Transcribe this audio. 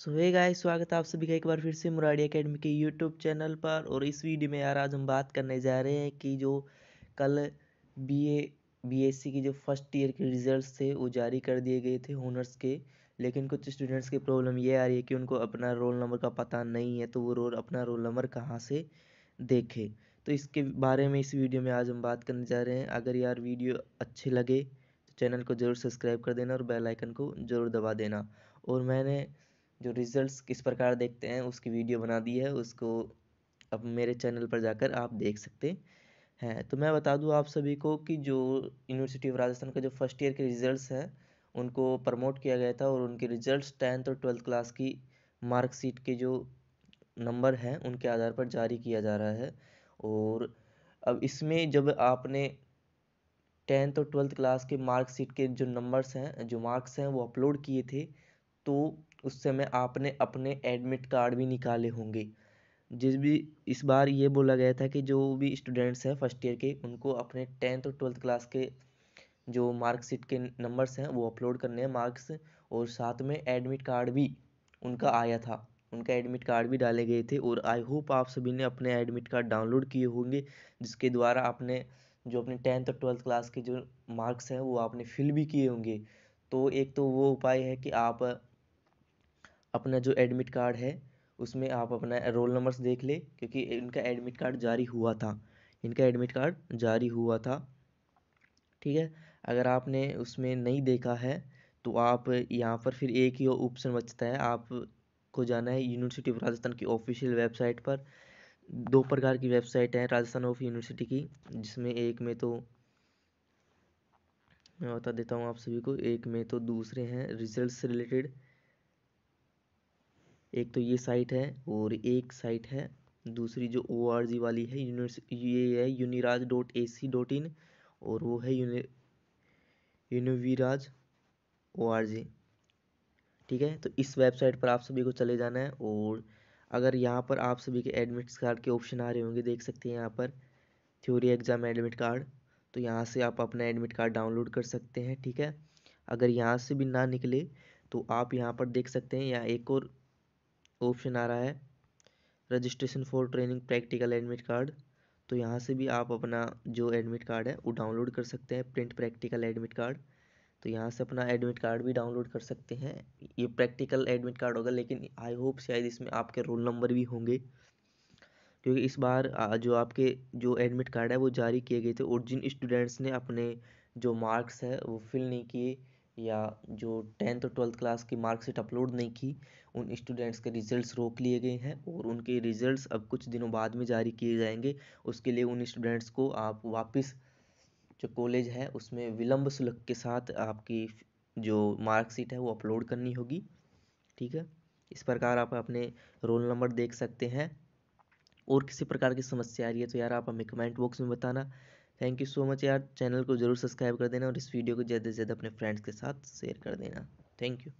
सो हे गाय स्वागत है आप सभी का एक बार फिर से मुराडी एकेडमी के यूट्यूब चैनल पर और इस वीडियो में यार आज हम बात करने जा रहे हैं कि जो कल बीए बीएससी की जो फर्स्ट ईयर के रिजल्ट्स थे वो जारी कर दिए गए थे होनर्स के लेकिन कुछ स्टूडेंट्स की प्रॉब्लम ये आ रही है कि उनको अपना रोल नंबर का पता नहीं है तो वो रोल अपना रोल नंबर कहाँ से देखे तो इसके बारे में इस वीडियो में आज हम बात करने जा रहे हैं अगर यार वीडियो अच्छे लगे तो चैनल को ज़रूर सब्सक्राइब कर देना और बेल आइकन को ज़रूर दबा देना और मैंने जो रिज़ल्ट्स किस प्रकार देखते हैं उसकी वीडियो बना दी है उसको अब मेरे चैनल पर जाकर आप देख सकते हैं तो मैं बता दूं आप सभी को कि जो यूनिवर्सिटी ऑफ राजस्थान का जो फर्स्ट ईयर के रिज़ल्ट्स हैं उनको प्रमोट किया गया था और उनके रिज़ल्ट्स टेंथ और ट्वेल्थ क्लास की मार्कशीट के जो नंबर हैं उनके आधार पर जारी किया जा रहा है और अब इसमें जब आपने टेंथ और ट्वेल्थ क्लास के मार्कशीट के जो नंबर्स हैं जो मार्क्स हैं वो अपलोड किए थे तो उस समय आपने अपने एडमिट कार्ड भी निकाले होंगे जिस भी इस बार ये बोला गया था कि जो भी स्टूडेंट्स हैं फर्स्ट ईयर के उनको अपने टेंथ और ट्वेल्थ क्लास के जो मार्कशीट के नंबर्स हैं वो अपलोड करने हैं मार्क्स और साथ में एडमिट कार्ड भी उनका आया था उनका एडमिट कार्ड भी डाले गए थे और आई होप आप सभी ने अपने एडमिट कार्ड डाउनलोड किए होंगे जिसके द्वारा आपने जो अपने टेंथ और ट्वेल्थ क्लास के जो मार्क्स हैं वो आपने फिल भी किए होंगे तो एक तो वो उपाय है कि आप अपना जो एडमिट कार्ड है उसमें आप अपना रोल नंबर्स देख लें क्योंकि इनका एडमिट कार्ड जारी हुआ था इनका एडमिट कार्ड जारी हुआ था ठीक है अगर आपने उसमें नहीं देखा है तो आप यहाँ पर फिर एक ही ऑप्शन बचता है आपको जाना है यूनिवर्सिटी ऑफ राजस्थान की ऑफिशियल वेबसाइट पर दो प्रकार की वेबसाइट है राजस्थान ऑफ यूनिवर्सिटी की जिसमें एक में तो मैं बता देता हूँ आप सभी को एक में तो दूसरे हैं रिजल्ट से रिलेटेड एक तो ये साइट है और एक साइट है दूसरी जो ओ आर जी वाली है यूनिवर्स ये है यूनिराज dot A C dot in और वो है यूनि ओ आर जी ठीक है तो इस वेबसाइट पर आप सभी को चले जाना है और अगर यहाँ पर आप सभी के एडमिट कार्ड के ऑप्शन आ रहे होंगे देख सकते हैं यहाँ पर थ्योरी एग्ज़ाम एडमिट कार्ड तो यहाँ से आप अपना एडमिट कार्ड डाउनलोड कर सकते हैं ठीक है अगर यहाँ से भी ना निकले तो आप यहाँ पर देख सकते हैं यहाँ एक और ऑप्शन आ रहा है registration for training practical admit card तो यहाँ से भी आप अपना जो एडमिट कार्ड है वो डाउनलोड कर सकते हैं प्रिंट प्रैक्टिकल एडमिट कार्ड तो यहाँ से अपना एडमिट कार्ड भी डाउनलोड कर सकते हैं ये प्रैक्टिकल एडमिट कार्ड होगा लेकिन आई होप शायद इसमें आपके रोल नंबर भी होंगे क्योंकि इस बार जो आपके जो एडमिट कार्ड है वो जारी किए गए थे और जिन स्टूडेंट्स ने अपने जो मार्क्स है वो फिल नहीं किए या जो टेंथ और ट्वेल्थ क्लास की मार्कशीट अपलोड नहीं की उन स्टूडेंट्स के रिजल्ट्स रोक लिए गए हैं और उनके रिजल्ट्स अब कुछ दिनों बाद में जारी किए जाएंगे उसके लिए उन स्टूडेंट्स को आप वापस जो कॉलेज है उसमें विलंब शुल्क के साथ आपकी जो मार्कशीट है वो अपलोड करनी होगी ठीक है इस प्रकार आप अपने रोल नंबर देख सकते हैं और किसी प्रकार की समस्या आ रही है तो यार आप हमें कमेंट बॉक्स में बताना थैंक यू सो मच यार चैनल को जरूर सब्सक्राइब कर देना और इस वीडियो को ज़्यादा से ज़्यादा अपने फ्रेंड्स के साथ शेयर कर देना थैंक यू